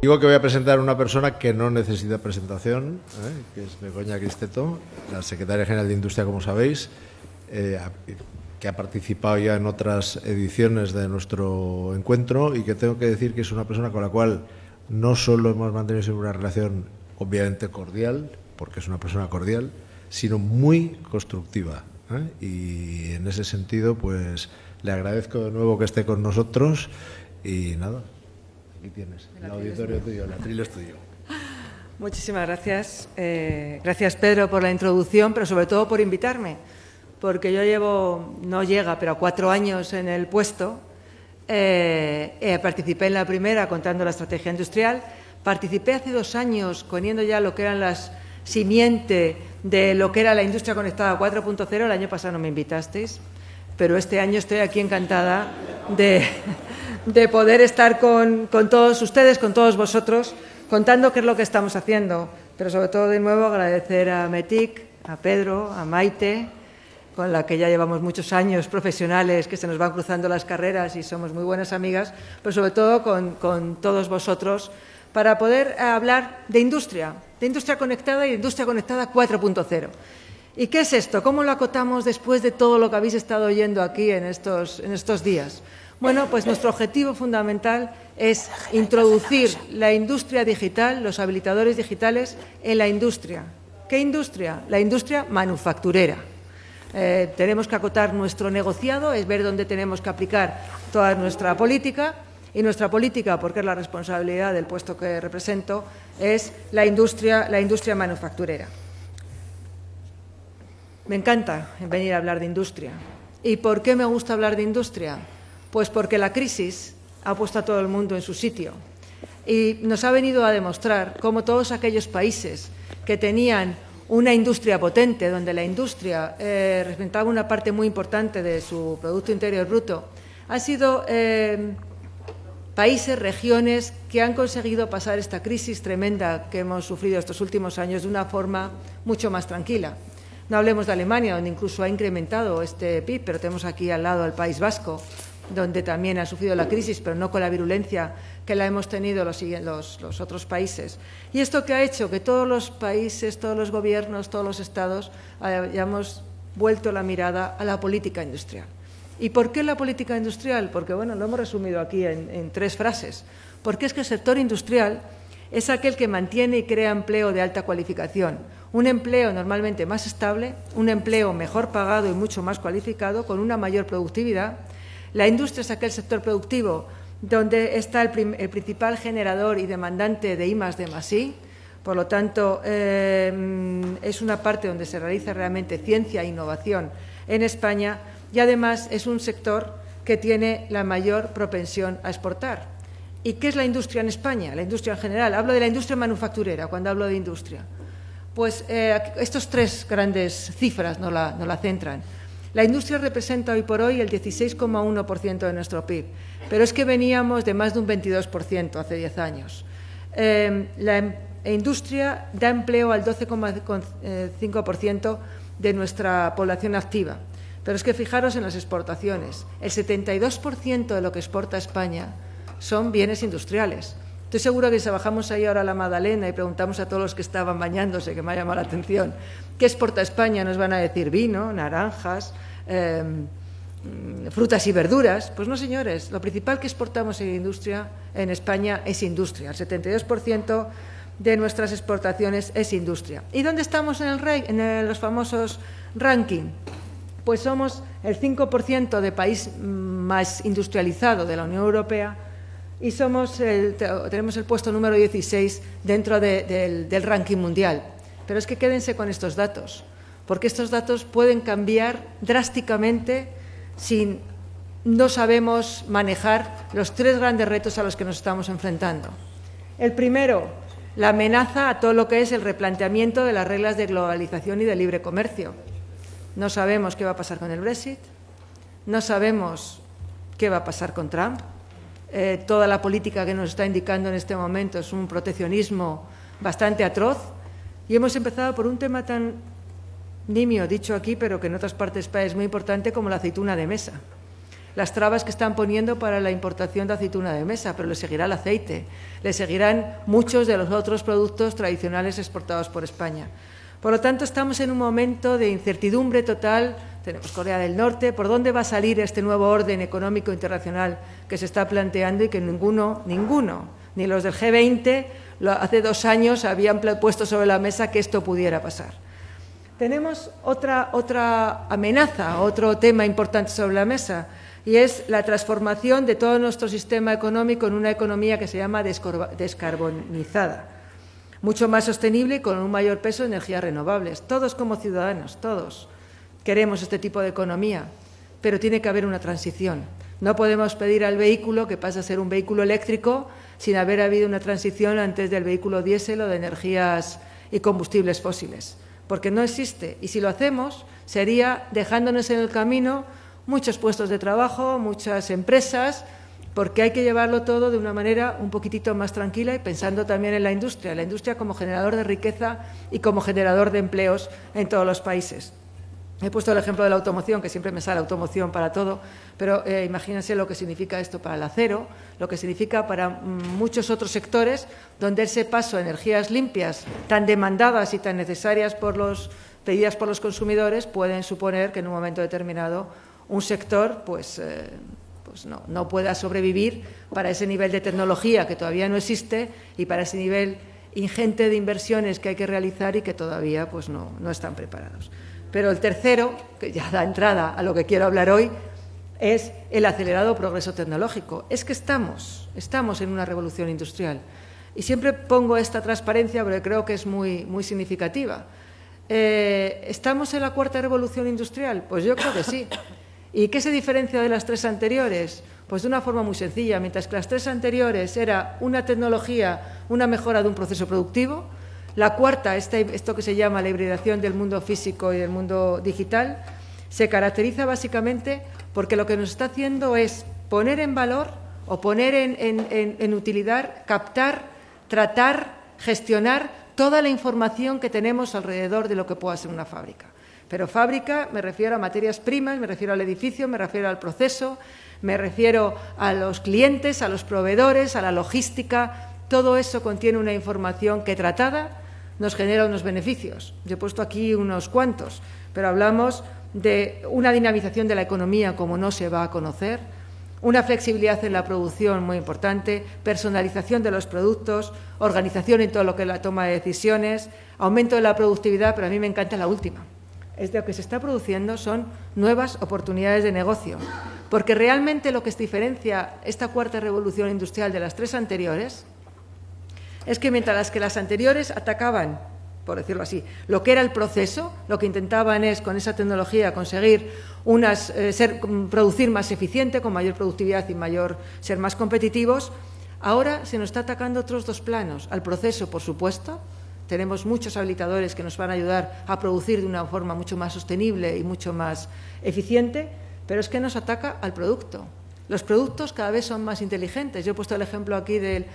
Digo que voy a presentar a una persona que no necesita presentación, ¿eh? que es Begoña Cristeto, la secretaria general de Industria, como sabéis, eh, que ha participado ya en otras ediciones de nuestro encuentro y que tengo que decir que es una persona con la cual no solo hemos mantenido una relación obviamente cordial, porque es una persona cordial, sino muy constructiva. ¿eh? Y en ese sentido, pues le agradezco de nuevo que esté con nosotros y nada, Aquí tienes, el auditorio tuyo, el atril tuyo. Muchísimas gracias. Eh, gracias, Pedro, por la introducción, pero sobre todo por invitarme, porque yo llevo, no llega, pero cuatro años en el puesto. Eh, eh, participé en la primera contando la estrategia industrial. Participé hace dos años poniendo ya lo que eran las simiente de lo que era la industria conectada 4.0. El año pasado no me invitasteis, pero este año estoy aquí encantada de, poder estar con, todos ustedes, con todos vosotros, contando qué es lo que estamos haciendo. Pero sobre todo, de nuevo, agradecer a Metic, a Pedro, a Maite, con la que ya llevamos muchos años profesionales, que se nos van cruzando las carreras y somos muy buenas amigas, pero sobre todo con, todos vosotros, para poder hablar de industria, de industria conectada y industria conectada 4.0. ¿Y qué es esto? ¿Cómo lo acotamos después de todo lo que habéis estado oyendo aquí en estos días? Bueno, pues nuestro objetivo fundamental es introducir la industria digital, los habilitadores digitales, en la industria. ¿Qué industria? La industria manufacturera. Eh, tenemos que acotar nuestro negociado, es ver dónde tenemos que aplicar toda nuestra política y nuestra política, porque es la responsabilidad del puesto que represento, es la industria, la industria manufacturera. Me encanta venir a hablar de industria. ¿Y por qué me gusta hablar de industria? Pues porque la crisis ha puesto a todo el mundo en su sitio y nos ha venido a demostrar cómo todos aquellos países que tenían una industria potente, donde la industria eh, representaba una parte muy importante de su Producto Interior Bruto, han sido eh, países, regiones que han conseguido pasar esta crisis tremenda que hemos sufrido estos últimos años de una forma mucho más tranquila. No hablemos de Alemania, donde incluso ha incrementado este PIB, pero tenemos aquí al lado al País Vasco, donde también ha sufrido la crisis, pero no con la virulencia que la hemos tenido los, otros países. Y esto que ha hecho que todos los países, todos los gobiernos, todos los estados hayamos vuelto la mirada a la política industrial. ¿Y por qué la política industrial? Porque, bueno, lo hemos resumido aquí en tres frases. Porque es que el sector industrial es aquel que mantiene y crea empleo de alta cualificación, un empleo normalmente más estable, un empleo mejor pagado y mucho más cualificado, con una mayor productividad la industria es aquel sector productivo donde está el, principal generador y demandante de IMAS de I. Por lo tanto, em, es una parte donde se realiza realmente ciencia e innovación en España y además es un sector que tiene la mayor propensión a exportar. ¿Y qué es la industria en España? La industria en general. Hablo de la industria manufacturera cuando hablo de industria. Pues eh, estas tres grandes cifras nos no la centran. La industria representa hoy por hoy el 16,1% de nuestro PIB, pero es que veníamos de más de un 22% hace 10 años. Em, la em, industria da empleo al 12,5% de nuestra población activa, pero es que fijaros en las exportaciones. El 72% de lo que exporta España son bienes industriales. Estoy segura que si bajamos ahí ahora a la Madalena y preguntamos a todos los que estaban bañándose, que me ha llamado la atención, ¿qué exporta España? Nos van a decir vino, naranjas, em, mm, frutas y verduras. Pues no, señores, lo principal que exportamos en industria en España es industria. El 72% de nuestras exportaciones es industria. ¿Y dónde estamos en, el en los famosos ranking? Pues somos el 5% de país mm, más industrializado de la Unión Europea y tenemos el puesto número 16 dentro del, del ranking mundial. Pero es que quédense con estos datos, porque estos datos pueden cambiar drásticamente si no sabemos manejar los tres grandes retos a los que nos estamos enfrentando. El primero, la amenaza a todo lo que es el replanteamiento de las reglas de globalización y de libre comercio. No sabemos qué va a pasar con el Brexit, no sabemos qué va a pasar con Trump, eh, toda la política que nos está indicando en este momento es un proteccionismo bastante atroz. Y hemos empezado por un tema tan nimio, dicho aquí, pero que en otras partes es muy importante, como la aceituna de mesa. Las trabas que están poniendo para la importación de aceituna de mesa, pero le seguirá el aceite, le seguirán muchos de los otros productos tradicionales exportados por España. Por lo tanto, estamos en un momento de incertidumbre total tenemos Corea del Norte, ¿por dónde va a salir este nuevo orden económico internacional que se está planteando y que ninguno, ninguno, ni los del G20, hace dos años habían puesto sobre la mesa que esto pudiera pasar? Tenemos otra, otra amenaza, otro tema importante sobre la mesa, y es la transformación de todo nuestro sistema económico en una economía que se llama descarbonizada, mucho más sostenible y con un mayor peso de energías renovables, todos como ciudadanos, todos queremos este tipo de economía, pero tiene que haber una transición. No podemos pedir al vehículo que pase a ser un vehículo eléctrico sin haber habido una transición antes del vehículo diésel o de energías y combustibles fósiles, porque no existe. Y si lo hacemos, sería dejándonos en el camino muchos puestos de trabajo, muchas empresas, porque hay que llevarlo todo de una manera un poquitito más tranquila y pensando también en la industria, la industria como generador de riqueza y como generador de empleos en todos los países. He puesto el ejemplo de la automoción, que siempre me sale automoción para todo, pero eh, imagínense lo que significa esto para el acero, lo que significa para mm, muchos otros sectores donde ese paso a energías limpias, tan demandadas y tan necesarias por pedidas por los consumidores, pueden suponer que en un momento determinado un sector, pues. Eh, pues no, pueda sobrevivir para ese nivel de tecnología que todavía no existe y para ese nivel ingente de inversiones que hay que realizar y que todavía pues no están preparados. Pero el tercero, que ya da entrada a lo que quiero hablar hoy, es el acelerado progreso tecnológico. Es que estamos, estamos en una revolución industrial. Y siempre pongo esta transparencia porque creo que es muy, significativa. Eh, ¿Estamos en la cuarta revolución industrial? Pues yo creo que sí. ¿Y qué se diferencia de las tres anteriores? Pues de una forma muy sencilla. Mientras que las tres anteriores era una tecnología, una mejora de un proceso productivo, la cuarta, esto que se llama la hibridación del mundo físico y del mundo digital, se caracteriza básicamente porque lo que nos está haciendo es poner en valor o poner en, en utilidad, captar, tratar, gestionar toda la información que tenemos alrededor de lo que pueda ser una fábrica. Pero fábrica me refiero a materias primas, me refiero al edificio, me refiero al proceso, me refiero a los clientes, a los proveedores, a la logística. Todo eso contiene una información que tratada, nos genera unos beneficios. Yo he puesto aquí unos cuantos, pero hablamos de una dinamización de la economía como no se va a conocer, una flexibilidad en la producción muy importante, personalización de los productos, organización en todo lo que es la toma de decisiones, aumento de la productividad, pero a mí me encanta la última. Es de lo que se está produciendo son nuevas oportunidades de negocio, porque realmente lo que diferencia esta cuarta revolución industrial de las tres anteriores es que mientras que las anteriores atacaban, por decirlo así, lo que era el proceso, lo que intentaban es con esa tecnología conseguir eh, mm, producir más eficiente, con mayor productividad y mayor, ser más competitivos, ahora se nos está atacando otros dos planos, al proceso, por supuesto, tenemos muchos habilitadores que nos van a ayudar a producir de una forma mucho más sostenible y mucho más eficiente, pero es que nos ataca al producto. Los productos cada vez son más inteligentes. Yo he puesto el ejemplo aquí de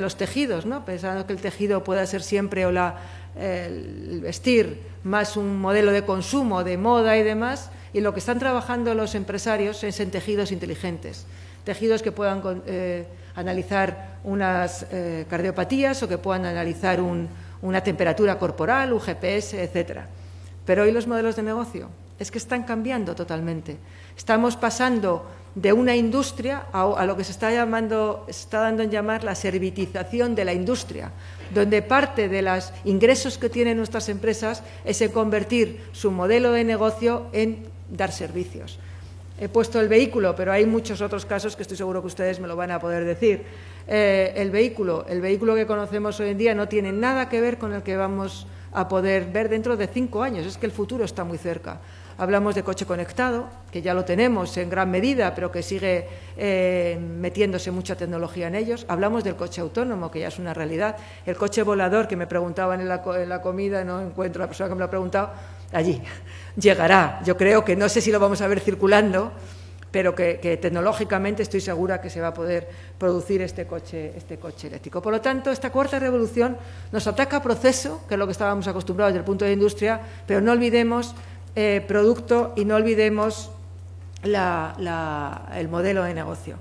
los tejidos, ¿no? pensando que el tejido pueda ser siempre o la, el vestir más un modelo de consumo, de moda y demás, y lo que están trabajando los empresarios es en tejidos inteligentes, tejidos que puedan eh, analizar unas eh, cardiopatías o que puedan analizar una temperatura corporal, un GPS, etcétera. Pero hoy los modelos de negocio es que están cambiando totalmente. Estamos pasando de una industria a, lo que se está, llamando, está dando en llamar la servitización de la industria, donde parte de los ingresos que tienen nuestras empresas es en convertir su modelo de negocio en dar servicios. He puesto el vehículo, pero hay muchos otros casos que estoy seguro que ustedes me lo van a poder decir. Eh, el vehículo, el vehículo que conocemos hoy en día no tiene nada que ver con el que vamos a poder ver dentro de cinco años. Es que el futuro está muy cerca. Hablamos de coche conectado, que ya lo tenemos en gran medida, pero que sigue eh, metiéndose mucha tecnología en ellos. Hablamos del coche autónomo, que ya es una realidad. El coche volador, que me preguntaban en la, en comida, no encuentro a la persona que me lo ha preguntado, allí llegará. Yo creo que no sé si lo vamos a ver circulando, pero que, tecnológicamente estoy segura que se va a poder producir este coche, este coche eléctrico. Por lo tanto, esta cuarta revolución nos ataca a proceso, que es lo que estábamos acostumbrados desde el punto de industria, pero no olvidemos eh, producto y no olvidemos el modelo de negocio.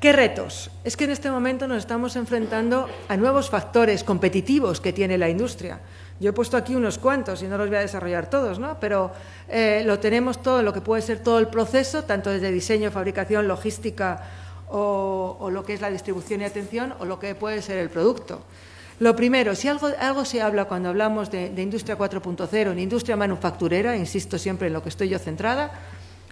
¿Qué retos? Es que en este momento nos estamos enfrentando a nuevos factores competitivos que tiene la industria. Yo he puesto aquí unos cuantos y no los voy a desarrollar todos, ¿no? pero eh, lo tenemos todo, lo que puede ser todo el proceso, tanto desde diseño, fabricación, logística o, lo que es la distribución y atención o lo que puede ser el producto. Lo primero, si algo, se habla cuando hablamos de, de industria 4.0, en industria manufacturera, insisto siempre en lo que estoy yo centrada,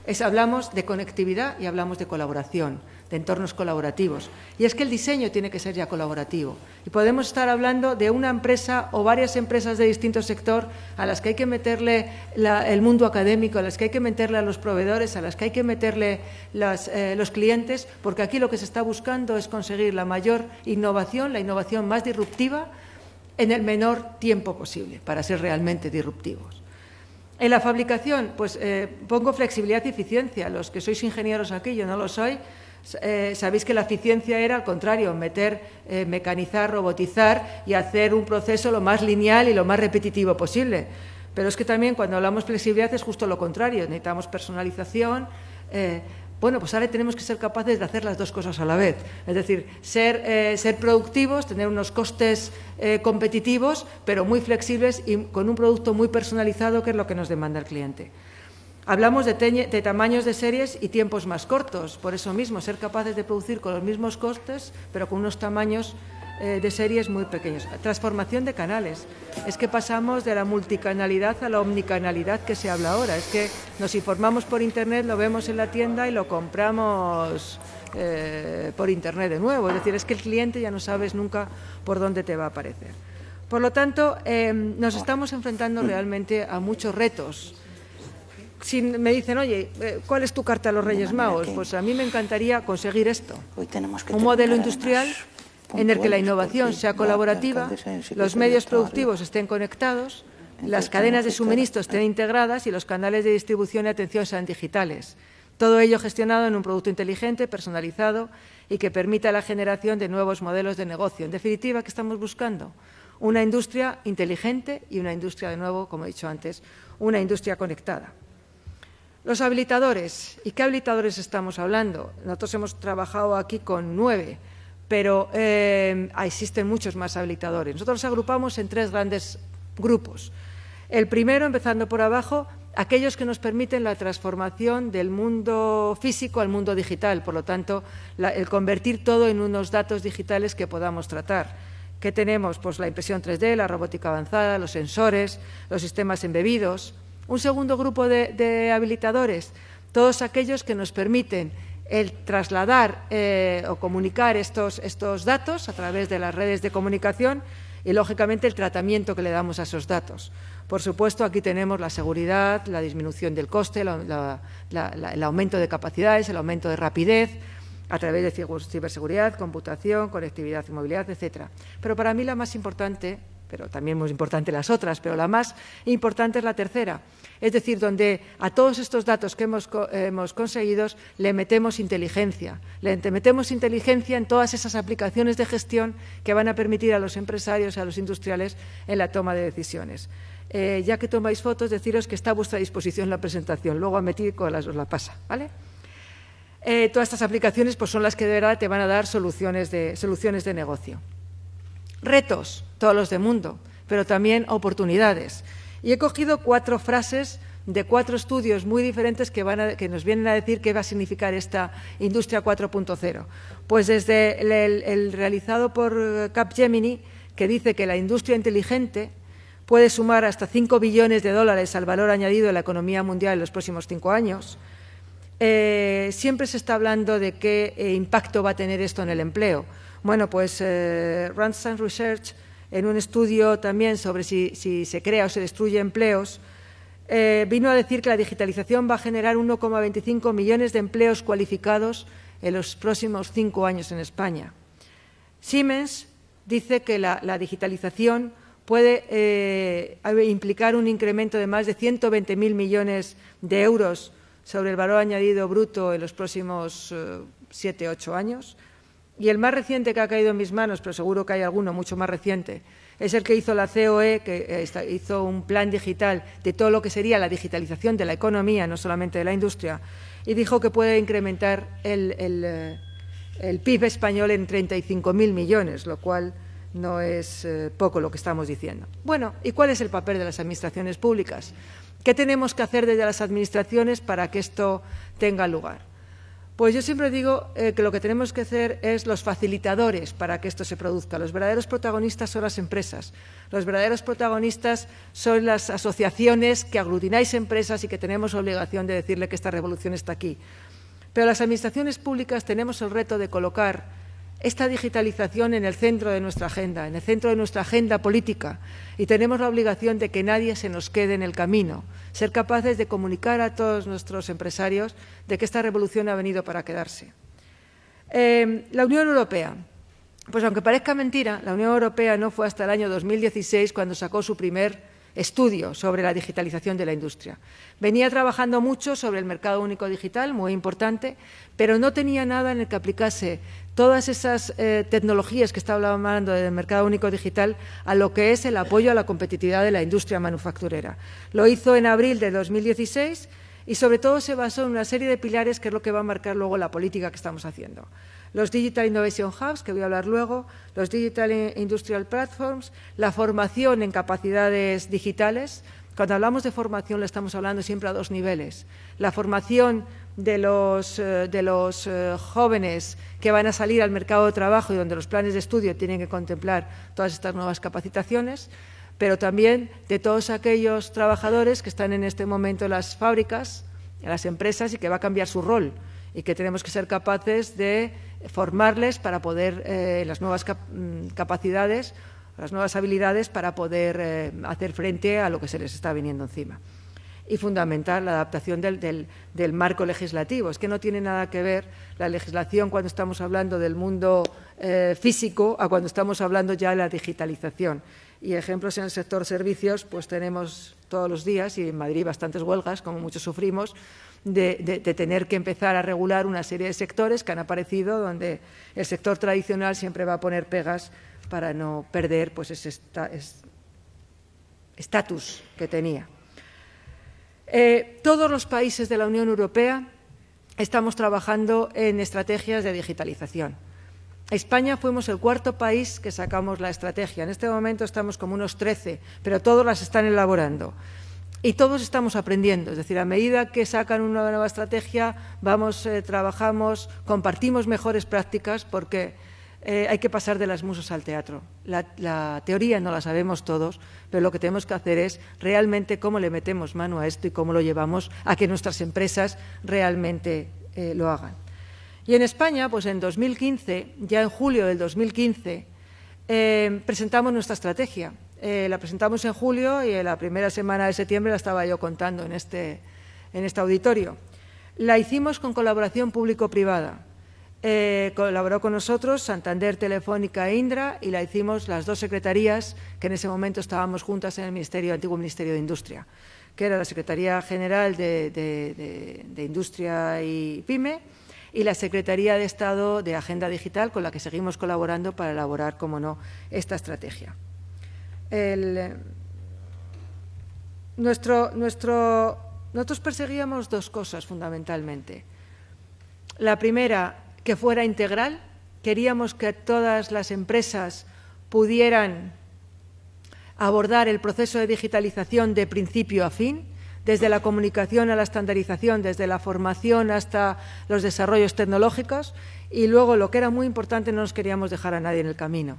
es hablamos de conectividad y hablamos de colaboración de entornos colaborativos. Y es que el diseño tiene que ser ya colaborativo. Y podemos estar hablando de una empresa o varias empresas de distinto sector a las que hay que meterle el mundo académico, a las que hay que meterle a los proveedores, a las que hay que meterle eh, los clientes, porque aquí lo que se está buscando es conseguir la mayor innovación, la innovación más disruptiva, en el menor tiempo posible, para ser realmente disruptivos. En la fabricación, pues eh, pongo flexibilidad y eficiencia. Los que sois ingenieros aquí, yo no lo soy, eh, sabéis que la eficiencia era al contrario, meter, eh, mecanizar, robotizar y hacer un proceso lo más lineal y lo más repetitivo posible. Pero es que también cuando hablamos flexibilidad es justo lo contrario, necesitamos personalización. Eh, bueno, pues ahora tenemos que ser capaces de hacer las dos cosas a la vez. Es decir, ser, productivos, tener unos costes competitivos, pero muy flexibles y con un producto muy personalizado, que es lo que nos demanda el cliente. Hablamos de, tamaños de series y tiempos más cortos, por eso mismo ser capaces de producir con los mismos costes, pero con unos tamaños eh, de series muy pequeños. Transformación de canales. Es que pasamos de la multicanalidad a la omnicanalidad que se habla ahora. Es que nos informamos por Internet, lo vemos en la tienda y lo compramos eh, por Internet de nuevo. Es decir, es que el cliente ya no sabes nunca por dónde te va a aparecer. Por lo tanto, eh, nos estamos enfrentando realmente a muchos retos me dicen, oye, eh, ¿cuál es tu carta a los Reyes Magos? Pues a mí me encantaría conseguir esto. un modelo industrial en el que la innovación sea colaborativa, los medios productivos estén conectados, las cadenas de suministro estén eh. integradas y los canales de distribución y atención sean digitales. Todo ello gestionado en un producto inteligente, personalizado y que permita la generación de nuevos modelos de negocio. En definitiva, ¿qué estamos buscando? Una industria inteligente y una industria, de nuevo, como he dicho antes, una industria conectada. Los habilitadores. ¿Y qué habilitadores estamos hablando? Nosotros hemos trabajado aquí con nueve, pero eh, existen muchos más habilitadores. Nosotros los agrupamos en tres grandes grupos. El primero, empezando por abajo, aquellos que nos permiten la transformación del mundo físico al mundo digital, por lo tanto, el convertir todo en unos datos digitales que podamos tratar. ¿Qué tenemos? Pues la impresión 3D, la robótica avanzada, los sensores, los sistemas embebidos, un segundo grupo de, habilitadores, todos aquellos que nos permiten el trasladar eh, o comunicar estos, datos a través de las redes de comunicación y, lógicamente, el tratamiento que le damos a esos datos. Por supuesto, aquí tenemos la seguridad, la disminución del coste, el aumento de capacidades, el aumento de rapidez a través de ciberseguridad, computación, conectividad y movilidad, etcétera. Pero para mí la más importante pero también muy importante las otras, pero la más importante es la tercera. Es decir, donde a todos estos datos que hemos, conseguido le metemos inteligencia. Le metemos inteligencia en todas esas aplicaciones de gestión que van a permitir a los empresarios, a los industriales, en la toma de decisiones. Eh, ya que tomáis fotos, deciros que está a vuestra disposición la presentación. Luego a Metí os la pasa, ¿vale? Eh, todas estas aplicaciones pues, son las que de verdad te van a dar soluciones de, soluciones de negocio retos, todos los del mundo, pero también oportunidades. Y he cogido cuatro frases de cuatro estudios muy diferentes que, nos vienen a decir qué va a significar esta industria 4.0. Pues desde el, realizado por Capgemini, que dice que la industria inteligente puede sumar hasta 5 billones de dólares al valor añadido de la economía mundial en los próximos cinco años. Eh, siempre se está hablando de qué eh, impacto va a tener esto en el empleo. Bueno, pues eh, Ransom Research, en un estudio también sobre si, se crea o se destruye empleos, eh, vino a decir que la digitalización va a generar 1,25 millones de empleos cualificados en los próximos cinco años en España. Siemens dice que la, digitalización puede eh, implicar un incremento de más de 120.000 millones de euros sobre el valor añadido bruto en los próximos siete siete, ocho años. Y el más reciente que ha caído en mis manos, pero seguro que hay alguno mucho más reciente, es el que hizo la COE, que eh, hizo un plan digital de todo lo que sería la digitalización de la economía, no solamente de la industria, y dijo que puede incrementar el, eh, PIB español en 35.000 millones, lo cual no es eh, poco lo que estamos diciendo. Bueno, ¿y cuál es el papel de las administraciones públicas? ¿Qué tenemos que hacer desde las administraciones para que esto tenga lugar? Pues yo siempre digo eh, que lo que tenemos que hacer es los facilitadores para que esto se produzca. Los verdaderos protagonistas son las empresas. Los verdaderos protagonistas son las asociaciones que aglutináis empresas y que tenemos obligación de decirle que esta revolución está aquí. Pero las administraciones públicas tenemos el reto de colocar esta digitalización en el centro de nuestra agenda, en el centro de nuestra agenda política, y tenemos la obligación de que nadie se nos quede en el camino ser capaces de comunicar a todos nuestros empresarios de que esta revolución ha venido para quedarse. Em, la Unión Europea. Pues aunque parezca mentira, la Unión Europea no fue hasta el año 2016 cuando sacó su primer estudio sobre la digitalización de la industria. Venía trabajando mucho sobre el mercado único digital, muy importante, pero no tenía nada en el que aplicase todas esas eh, tecnologías que estaba hablando del mercado único digital a lo que es el apoyo a la competitividad de la industria manufacturera. Lo hizo en abril de 2016 y sobre todo se basó en una serie de pilares que es lo que va a marcar luego la política que estamos haciendo los Digital Innovation Hubs, que voy a hablar luego, los Digital Industrial Platforms, la formación en capacidades digitales. Cuando hablamos de formación le estamos hablando siempre a dos niveles. La formación de los, eh, de los eh, jóvenes que van a salir al mercado de trabajo y donde los planes de estudio tienen que contemplar todas estas nuevas capacitaciones, pero también de todos aquellos trabajadores que están en este momento en las fábricas, en las empresas y que va a cambiar su rol y que tenemos que ser capaces de formarles para poder eh, las nuevas mm, capacidades, las nuevas habilidades para poder eh, hacer frente a lo que se les está viniendo encima. Y fundamental la adaptación del, marco legislativo. Es que no tiene nada que ver la legislación cuando estamos hablando del mundo eh, físico a cuando estamos hablando ya de la digitalización. Y ejemplos en el sector servicios, pues tenemos todos los días, y en Madrid bastantes huelgas, como muchos sufrimos, de, tener que empezar a regular una serie de sectores que han aparecido donde el sector tradicional siempre va a poner pegas para no perder pues, ese estatus que tenía. Eh, todos los países de la Unión Europea estamos trabajando en estrategias de digitalización. España fuimos el cuarto país que sacamos la estrategia. En este momento estamos como unos 13, pero todos las están elaborando. Y todos estamos aprendiendo, es decir, a medida que sacan una nueva estrategia, vamos, eh, trabajamos, compartimos mejores prácticas porque eh, hay que pasar de las musas al teatro. La, teoría no la sabemos todos, pero lo que tenemos que hacer es realmente cómo le metemos mano a esto y cómo lo llevamos a que nuestras empresas realmente eh, lo hagan. Y en España, pues en 2015, ya en julio del 2015, eh, presentamos nuestra estrategia. Eh, la presentamos en julio y en la primera semana de septiembre la estaba yo contando en este, este auditorio. La hicimos con colaboración público-privada. Eh, colaboró con nosotros Santander, Telefónica e Indra y la hicimos las dos secretarías que en ese momento estábamos juntas en el antiguo Ministerio de Industria, que era la Secretaría General de, de Industria y PYME y la Secretaría de Estado de Agenda Digital, con la que seguimos colaborando para elaborar, como no, esta estrategia. nosotros perseguíamos dos cosas fundamentalmente. La primera, que fuera integral. Queríamos que todas las empresas pudieran abordar el proceso de digitalización de principio a fin, desde la comunicación a la estandarización, desde la formación hasta los desarrollos tecnológicos y luego lo que era muy importante, no nos queríamos dejar a nadie en el camino.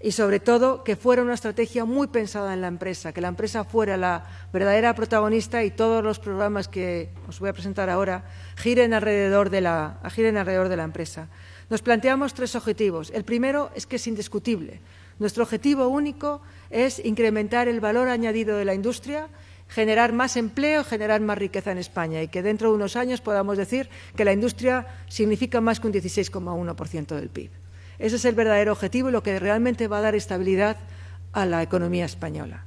Y sobre todo que fuera una estrategia muy pensada en la empresa, que la empresa fuera la verdadera protagonista y todos los programas que os voy a presentar ahora giren alrededor de la, giren alrededor de la empresa. Nos planteamos tres objetivos. El primero es que es indiscutible. Nuestro objetivo único es incrementar el valor añadido de la industria generar más empleo, generar más riqueza en España y que dentro de unos años podamos decir que la industria significa más que un 16,1% del PIB. Ese es el verdadero objetivo y lo que realmente va a dar estabilidad a la economía española.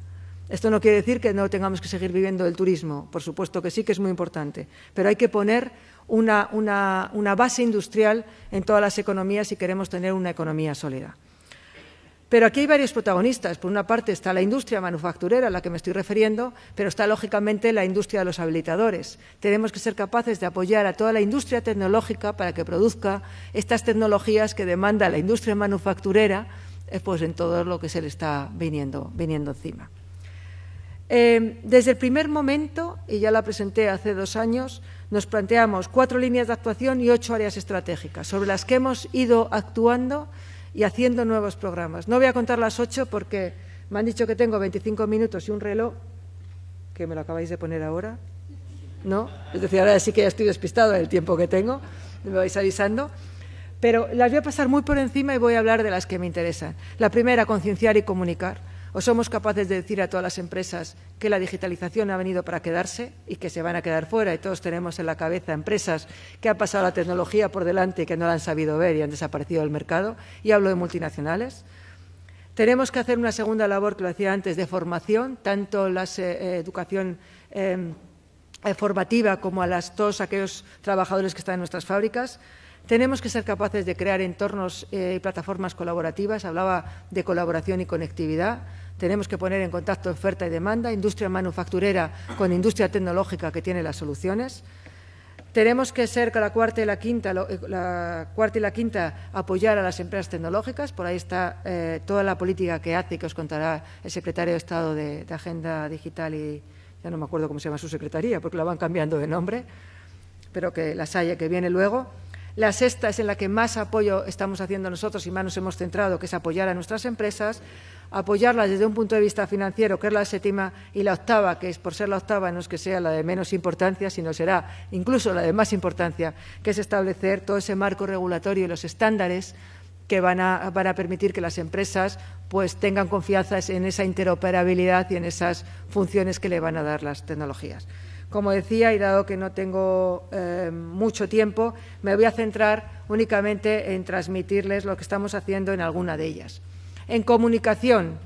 Esto no quiere decir que no tengamos que seguir viviendo del turismo, por supuesto que sí, que es muy importante, pero hay que poner una, una base industrial en todas las economías si queremos tener una economía sólida. Pero aquí hay varios protagonistas. Por una parte está la industria manufacturera a la que me estoy refiriendo, pero está lógicamente la industria de los habilitadores. Tenemos que ser capaces de apoyar a toda la industria tecnológica para que produzca estas tecnologías que demanda la industria manufacturera eh, pues en todo lo que se le está viniendo, viniendo encima. Eh, desde el primer momento, y ya la presenté hace dos años, nos planteamos cuatro líneas de actuación y ocho áreas estratégicas sobre las que hemos ido actuando y haciendo nuevos programas. No voy a contar las ocho porque me han dicho que tengo 25 minutos y un reloj, que me lo acabáis de poner ahora, ¿no? Es decir, ahora sí que ya estoy despistado en el tiempo que tengo, me vais avisando. Pero las voy a pasar muy por encima y voy a hablar de las que me interesan. La primera, concienciar y comunicar. ¿O somos capaces de decir a todas las empresas que la digitalización ha venido para quedarse y que se van a quedar fuera? Y todos tenemos en la cabeza empresas que han pasado la tecnología por delante y que no la han sabido ver y han desaparecido del mercado. Y hablo de multinacionales. Tenemos que hacer una segunda labor, que lo hacía antes, de formación, tanto la eh, eh, educación eh, formativa como a todos aquellos trabajadores que están en nuestras fábricas. Tenemos que ser capaces de crear entornos y plataformas colaborativas. Hablaba de colaboración y conectividad. Tenemos que poner en contacto oferta y demanda, industria manufacturera con industria tecnológica que tiene las soluciones. Tenemos que ser la cuarta y la quinta, eh, cuarta y la quinta apoyar a las empresas tecnológicas. Por ahí está eh, toda la política que hace y que os contará el secretario de Estado de, Agenda Digital y ya no me acuerdo cómo se llama su secretaría, porque la van cambiando de nombre, pero que la haya que viene luego. La sexta es en la que más apoyo estamos haciendo nosotros y más nos hemos centrado, que es apoyar a nuestras empresas, apoyarlas desde un punto de vista financiero, que es la séptima, y la octava, que es por ser la octava no es que sea la de menos importancia, sino será incluso la de más importancia, que es establecer todo ese marco regulatorio y los estándares que van a, permitir que las empresas pues, tengan confianza en esa interoperabilidad y en esas funciones que le van a dar las tecnologías. Como decía, y dado que no tengo eh, mucho tiempo, me voy a centrar únicamente en transmitirles lo que estamos haciendo en alguna de ellas. En comunicación,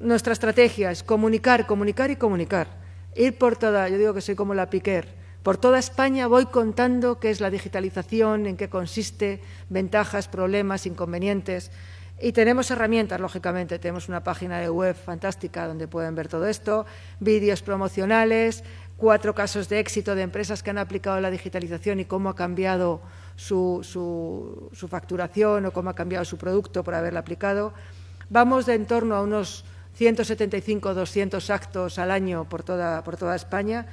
nuestra estrategia es comunicar, comunicar y comunicar. Ir por toda, yo digo que soy como la Piquer, por toda España voy contando qué es la digitalización, en qué consiste, ventajas, problemas, inconvenientes. Y tenemos herramientas, lógicamente. Tenemos una página de web fantástica donde pueden ver todo esto, vídeos promocionales, cuatro casos de éxito de empresas que han aplicado la digitalización y cómo ha cambiado su, su, facturación o cómo ha cambiado su producto por haberla aplicado. Vamos de en torno a unos 175-200 actos al año por toda, por toda España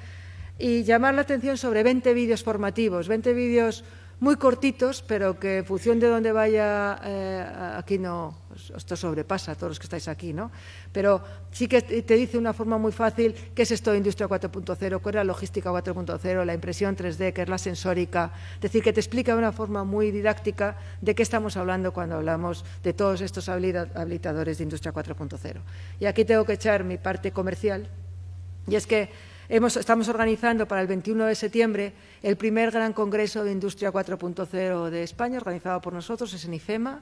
y llamar la atención sobre 20 vídeos formativos, 20 vídeos muy cortitos, pero que en función de dónde vaya, eh, aquí no, esto sobrepasa a todos los que estáis aquí, ¿no? Pero sí que te dice de una forma muy fácil qué es esto de Industria 4.0, cuál es la logística 4.0, la impresión 3D, qué es la sensórica. Es decir, que te explica de una forma muy didáctica de qué estamos hablando cuando hablamos de todos estos habilitadores de Industria 4.0. Y aquí tengo que echar mi parte comercial, y es que estamos organizando para el 21 de septiembre el primer gran congreso de Industria 4.0 de España, organizado por nosotros, es en IFEMA.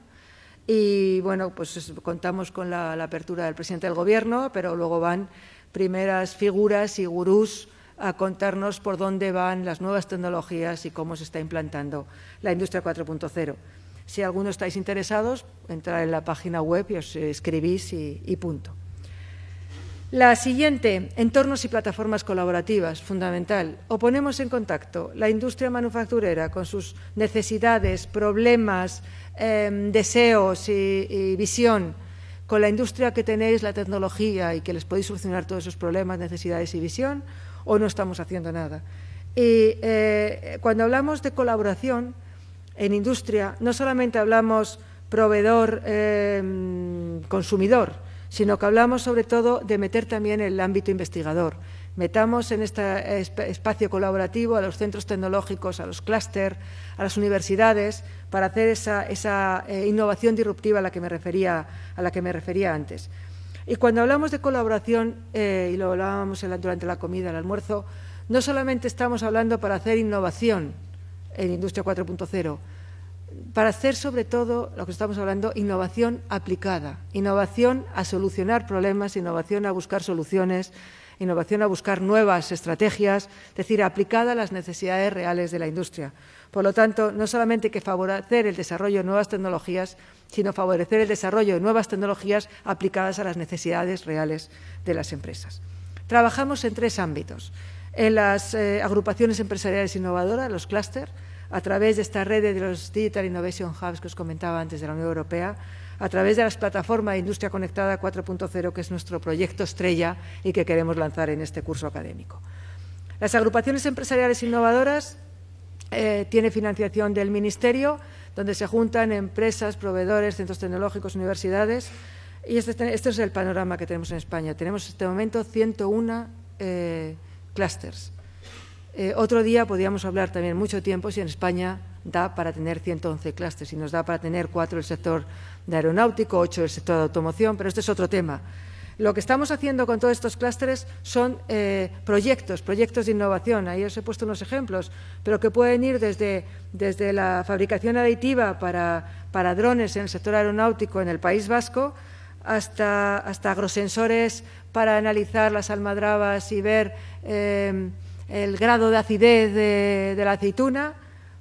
Y bueno, pues contamos con la, apertura del presidente del Gobierno, pero luego van primeras figuras y gurús a contarnos por dónde van las nuevas tecnologías y cómo se está implantando la industria 4.0. Si alguno estáis interesados, entrar en la página web y os escribís y punto. La siguiente, entornos y plataformas colaborativas, fundamental. O ponemos en contacto la industria manufacturera con sus necesidades, problemas, em, deseos y, visión, con la industria que tenéis, la tecnología y que les podéis solucionar todos esos problemas, necesidades y visión, o no estamos haciendo nada. Y eh, cuando hablamos de colaboración en industria, no solamente hablamos proveedor-consumidor, em, sino que hablamos sobre todo de meter también el ámbito investigador. Metamos en este espacio colaborativo a los centros tecnológicos, a los clústeres, a las universidades, para hacer esa, eh, innovación disruptiva a la, que me refería, antes. Y cuando hablamos de colaboración, eh, y lo hablábamos durante la comida, el almuerzo, no solamente estamos hablando para hacer innovación en Industria 4.0, para hacer sobre todo lo que estamos hablando, innovación aplicada, innovación a solucionar problemas, innovación a buscar soluciones, innovación a buscar nuevas estrategias, es decir, aplicada a las necesidades reales de la industria. Por lo tanto, no solamente hay que favorecer el desarrollo de nuevas tecnologías, sino favorecer el desarrollo de nuevas tecnologías aplicadas a las necesidades reales de las empresas. Trabajamos en tres ámbitos. En las eh, agrupaciones empresariales innovadoras, los clústeres, a través de esta red de los Digital Innovation Hubs que os comentaba antes de la Unión Europea, a través de las plataformas de Industria Conectada 4.0, que es nuestro proyecto estrella y que queremos lanzar en este curso académico. Las agrupaciones empresariales innovadoras eh, tienen financiación del Ministerio, donde se juntan empresas, proveedores, centros tecnológicos, universidades. Y este, este es el panorama que tenemos en España. Tenemos en este momento 101 eh, clústeres eh, otro día podríamos hablar también mucho tiempo si en España da para tener 111 clústeres, y nos da para tener cuatro el sector de aeronáutico, ocho el sector de automoción, pero este es otro tema. Lo que estamos haciendo con todos estos clústeres son eh, proyectos, proyectos de innovación. Ahí os he puesto unos ejemplos, pero que pueden ir desde, desde la fabricación aditiva para, para, drones en el sector aeronáutico en el País Vasco hasta, hasta agrosensores para analizar las almadrabas y ver eh, el grado de acidez de, la aceituna,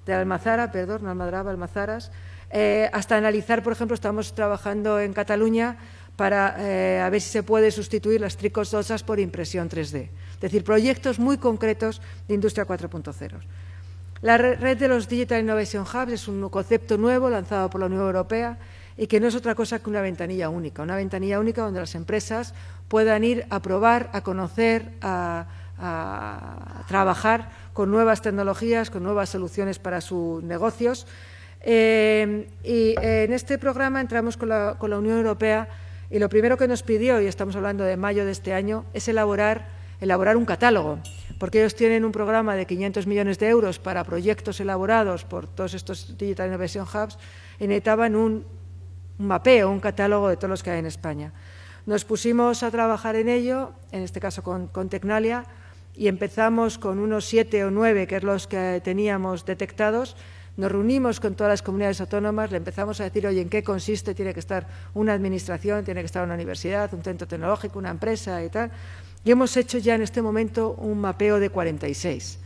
de almazara, perdón, no almadraba, almazaras, eh, hasta analizar, por ejemplo, estamos trabajando en Cataluña para eh, ver si se puede sustituir las tricososas por impresión 3D. Es decir, proyectos muy concretos de Industria 4.0. La red de los Digital Innovation Hubs es un concepto nuevo lanzado por la Unión Europea y que no es otra cosa que una ventanilla única, una ventanilla única donde las empresas puedan ir a probar, a conocer, a, a trabajar con nuevas tecnologías, con nuevas soluciones para sus negocios. Eh, y en este programa entramos con la, Unión Europea y lo primero que nos pidió, y estamos hablando de mayo de este año, es elaborar, un catálogo, porque ellos tienen un programa de 500 millones de euros para proyectos elaborados por todos estos Digital Innovation Hubs y necesitaban un, un mapeo, un catálogo de todos los que hay en España. Nos pusimos a trabajar en ello, en este caso con, con Tecnalia, y empezamos con unos siete o nueve, que es los que teníamos detectados. Nos reunimos con todas las comunidades autónomas, le empezamos a decir, oye, ¿en qué consiste? Tiene que estar una administración, tiene que estar una universidad, un centro tecnológico, una empresa y tal. Y hemos hecho ya en este momento un mapeo de 46.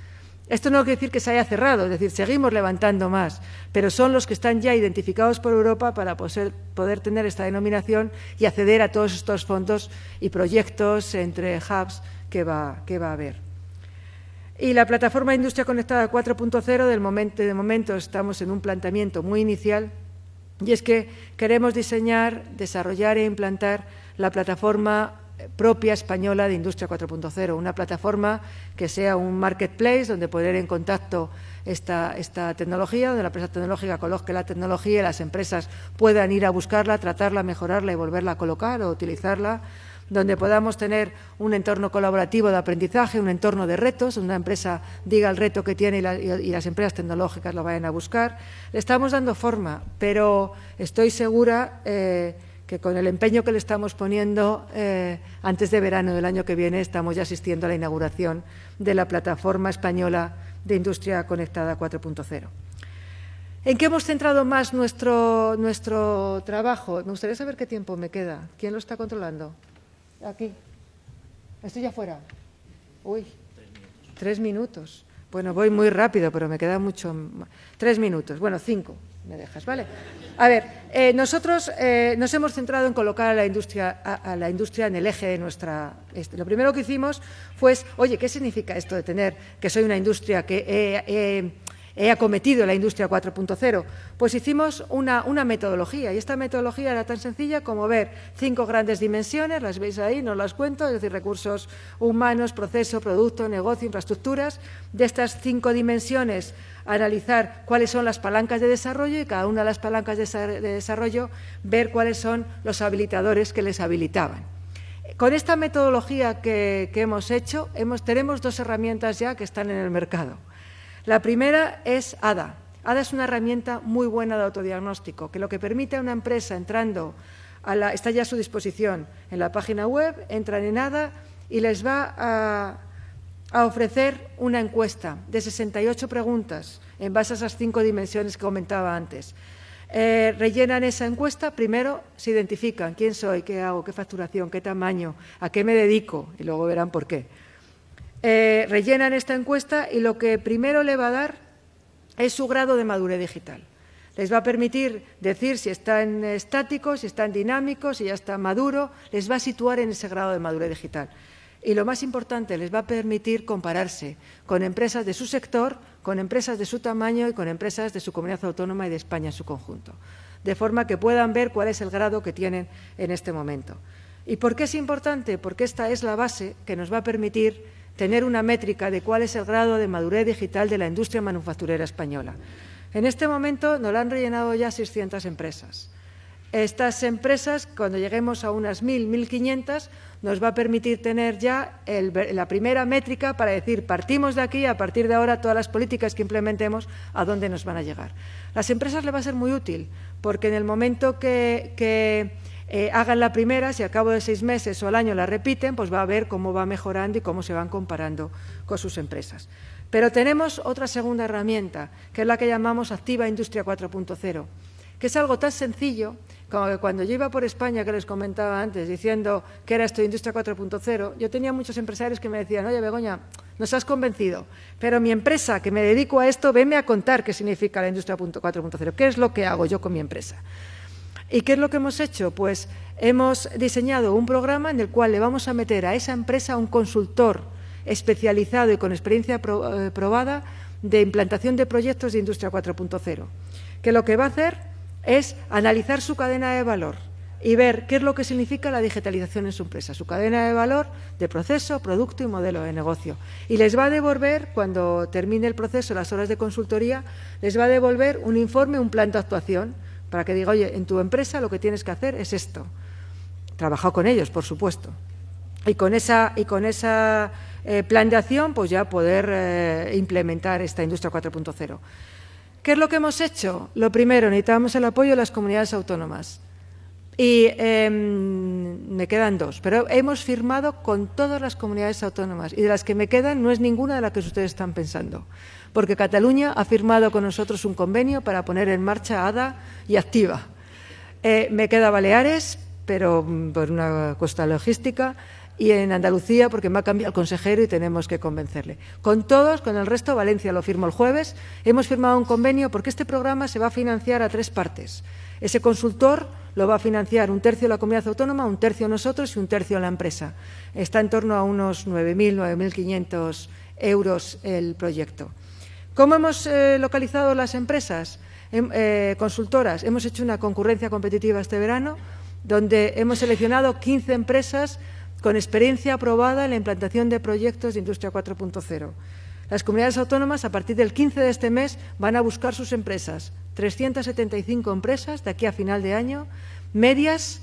Esto no quiere decir que se haya cerrado, es decir, seguimos levantando más, pero son los que están ya identificados por Europa para poder tener esta denominación y acceder a todos estos fondos y proyectos entre hubs que va, a haber. Y la plataforma Industria Conectada 4.0, del momento, de momento estamos en un planteamiento muy inicial, y es que queremos diseñar, desarrollar e implantar la plataforma propia española de Industria 4.0, una plataforma que sea un marketplace donde poner en contacto esta, esta tecnología, donde la empresa tecnológica coloque la tecnología y las empresas puedan ir a buscarla, tratarla, mejorarla y volverla a colocar o utilizarla donde podamos tener un entorno colaborativo de aprendizaje, un entorno de retos, una empresa diga el reto que tiene y, las empresas tecnológicas lo vayan a buscar. Le estamos dando forma, pero estoy segura eh, que con el empeño que le estamos poniendo, eh, antes de verano del año que viene estamos ya asistiendo a la inauguración de la plataforma española de Industria Conectada 4.0. ¿En qué hemos centrado más nuestro, nuestro trabajo? Me gustaría saber qué tiempo me queda. ¿Quién lo está controlando? aquí. Estoy fuera. Uy, tres minutos. Bueno, voy muy rápido, pero me queda mucho. Tres minutos. Bueno, cinco me dejas, ¿vale? A ver, eh, nosotros eh, nos hemos centrado en colocar a la industria, a, la industria en el eje de nuestra. Este. Lo primero que hicimos fue, oye, ¿qué significa esto de tener que soy una industria que he acometido la industria 4.0? Pues hicimos una, metodología y esta metodología era tan sencilla como ver cinco grandes dimensiones, las veis ahí, no las cuento, es decir, recursos humanos, proceso, producto, negocio, infraestructuras. De estas cinco dimensiones, analizar cuáles son las palancas de desarrollo y cada una de las palancas de desarrollo ver cuáles son los habilitadores que les habilitaban. Con esta metodología que, hemos hecho, tenemos dos herramientas ya que están en el mercado. La primera es ADA. ADA es una herramienta muy buena de autodiagnóstico, que lo que permite a una empresa entrando a la, está ya a su disposición en la página web, entran en ADA y les va a, ofrecer una encuesta de 68 preguntas en base a esas cinco dimensiones que comentaba antes. Eh, rellenan esa encuesta, primero se identifican quién soy, qué hago, qué facturación, qué tamaño, a qué me dedico y luego verán por qué. Eh, rellenan esta encuesta y lo que primero le va a dar es su grado de madurez digital. Les va a permitir decir si están estáticos, si están dinámicos... si ya está maduro, les va a situar en ese grado de madurez digital. Y lo más importante, les va a permitir compararse con empresas de su sector, con empresas de su tamaño y con empresas de su comunidad autónoma y de España en su conjunto, de forma que puedan ver cuál es el grado que tienen en este momento. ¿Y por qué es importante? Porque esta es la base que nos va a permitir tener una métrica de cuál es el grado de madurez digital de la industria manufacturera española. En este momento nos la han rellenado ya 600 empresas. Estas empresas, cuando lleguemos a unas 1.000, 1.500, nos va a permitir tener ya la primera métrica para decir, partimos de aquí, a partir de ahora todas las políticas que implementemos, a dónde nos van a llegar. Las empresas le va a ser muy útil, porque en el momento que eh, hagan la primera, si al cabo de seis meses o al año la repiten, pues va a ver cómo va mejorando y cómo se van comparando con sus empresas. Pero tenemos otra segunda herramienta, que es la que llamamos Activa Industria 4.0, que es algo tan sencillo como que cuando yo iba por España, que les comentaba antes, diciendo que era esto de Industria 4.0, yo tenía muchos empresarios que me decían, oye, Begoña, nos has convencido, pero mi empresa, que me dedico a esto, venme a contar qué significa la Industria 4.0, qué es lo que hago yo con mi empresa. ¿Y qué es lo que hemos hecho? Pues hemos diseñado un programa en el cual le vamos a meter a esa empresa un consultor especializado y con experiencia eh, probada de implantación de proyectos de Industria 4.0, que lo que va a hacer es analizar su cadena de valor y ver qué es lo que significa la digitalización en su empresa, su cadena de valor de proceso, producto y modelo de negocio. Y les va a devolver, cuando termine el proceso, las horas de consultoría, les va a devolver un informe, un plan de actuación para que diga, oye, en tu empresa lo que tienes que hacer es esto. Trabajado con ellos, por supuesto. Y con esa, y con esa eh, plan de acción, pues ya poder eh, implementar esta industria 4.0. ¿Qué es lo que hemos hecho? Lo primero, necesitamos el apoyo de las comunidades autónomas. Y em, me quedan dos, pero hemos firmado con todas las comunidades autónomas y de las que me quedan no es ninguna de las que ustedes están pensando porque Cataluña ha firmado con nosotros un convenio para poner en marcha ADA y activa. Eh, me queda Baleares, pero mm, por una cuesta logística, y en Andalucía, porque me ha cambiado el consejero y tenemos que convencerle. Con todos, con el resto, Valencia lo firmo el jueves. Hemos firmado un convenio porque este programa se va a financiar a tres partes. Ese consultor lo va a financiar un tercio la comunidad autónoma, un tercio nosotros y un tercio la empresa. Está en torno a unos 9.000, 9.500 euros el proyecto. ¿Cómo hemos eh, localizado las empresas em, eh, consultoras? Hemos hecho una concurrencia competitiva este verano donde hemos seleccionado 15 empresas con experiencia aprobada en la implantación de proyectos de Industria 4.0. Las comunidades autónomas, a partir del 15 de este mes, van a buscar sus empresas. 375 empresas de aquí a final de año, medias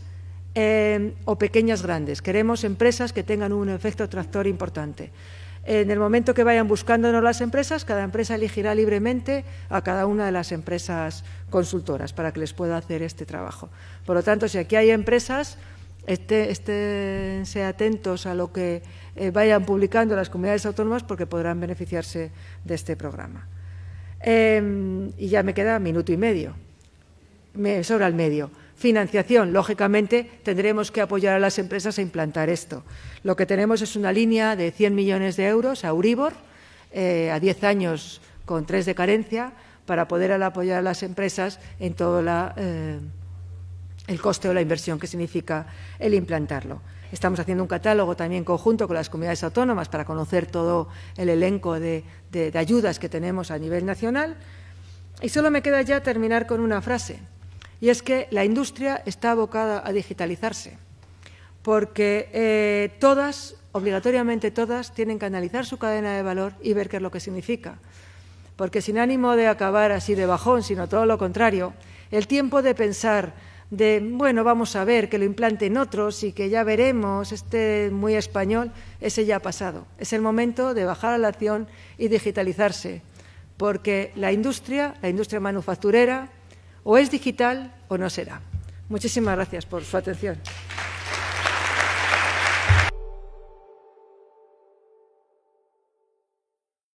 eh, o pequeñas grandes. Queremos empresas que tengan un efecto tractor importante. En el momento que vayan buscándonos las empresas, cada empresa elegirá libremente a cada una de las empresas consultoras para que les pueda hacer este trabajo. Por lo tanto, si aquí hay empresas, este, esténse atentos a lo que eh, vayan publicando las comunidades autónomas porque podrán beneficiarse de este programa. Em, y ya me queda minuto y medio. Me sobra el medio. Financiación, lógicamente, tendremos que apoyar a las empresas a implantar esto. Lo que tenemos es una línea de 100 millones de euros a Uribor, eh, a 10 años con tres de carencia, para poder apoyar a las empresas en todo eh, el coste o la inversión que significa el implantarlo. Estamos haciendo un catálogo también conjunto con las comunidades autónomas para conocer todo el elenco de ayudas que tenemos a nivel nacional. Y solo me queda ya terminar con una frase y es que la industria está abocada a digitalizarse, porque eh, todas, obligatoriamente todas, tienen que analizar su cadena de valor y ver qué es lo que significa. Porque sin ánimo de acabar así de bajón, sino todo lo contrario, el tiempo de pensar de, bueno, vamos a ver, que lo implanten otros y que ya veremos, este muy español, ese ya ha pasado. Es el momento de bajar a la acción y digitalizarse, porque la industria, la industria manufacturera, o es digital o no será. Muchísimas gracias por su atención.